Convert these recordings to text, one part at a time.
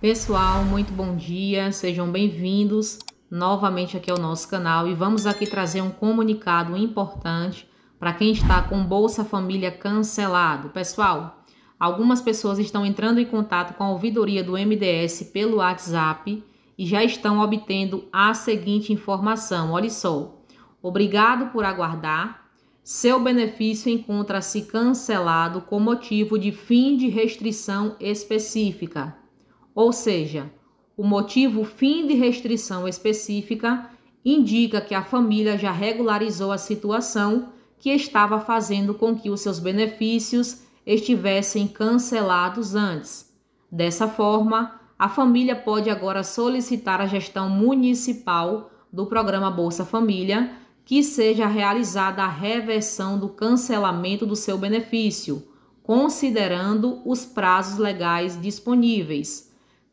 Pessoal, muito bom dia, sejam bem-vindos novamente aqui ao nosso canal e vamos aqui trazer um comunicado importante para quem está com Bolsa Família cancelado. Pessoal, algumas pessoas estão entrando em contato com a ouvidoria do MDS pelo WhatsApp e já estão obtendo a seguinte informação: olha só, obrigado por aguardar. Seu benefício encontra-se cancelado com motivo de fim de restrição específica ou seja, o motivo fim de restrição específica indica que a família já regularizou a situação que estava fazendo com que os seus benefícios estivessem cancelados antes. Dessa forma, a família pode agora solicitar a gestão municipal do programa Bolsa Família que seja realizada a reversão do cancelamento do seu benefício, considerando os prazos legais disponíveis.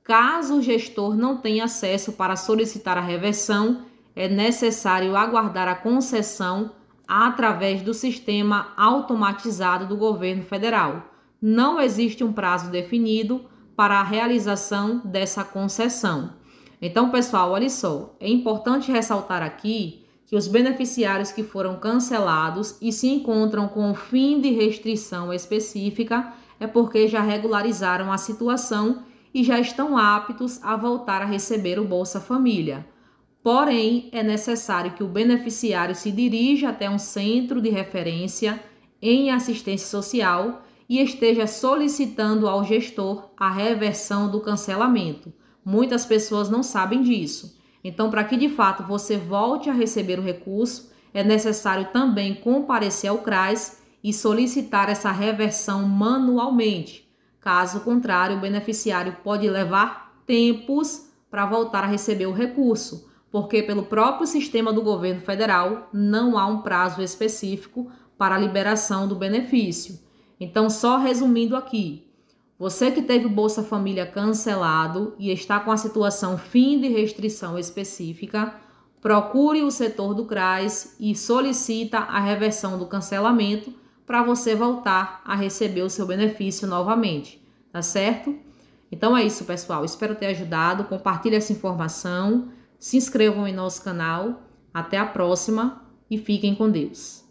Caso o gestor não tenha acesso para solicitar a reversão, é necessário aguardar a concessão através do sistema automatizado do governo federal. Não existe um prazo definido para a realização dessa concessão. Então, pessoal, olha só, é importante ressaltar aqui que os beneficiários que foram cancelados e se encontram com fim de restrição específica é porque já regularizaram a situação e já estão aptos a voltar a receber o Bolsa Família. Porém, é necessário que o beneficiário se dirija até um centro de referência em assistência social e esteja solicitando ao gestor a reversão do cancelamento. Muitas pessoas não sabem disso. Então, para que de fato você volte a receber o recurso, é necessário também comparecer ao CRAS e solicitar essa reversão manualmente Caso contrário, o beneficiário pode levar tempos para voltar a receber o recurso, porque, pelo próprio sistema do governo federal, não há um prazo específico para a liberação do benefício. Então, só resumindo aqui, você que teve Bolsa Família cancelado e está com a situação fim de restrição específica, procure o setor do CRAS e solicita a reversão do cancelamento para você voltar a receber o seu benefício novamente, tá certo? Então é isso, pessoal. Espero ter ajudado. Compartilhe essa informação, se inscrevam em nosso canal. Até a próxima e fiquem com Deus.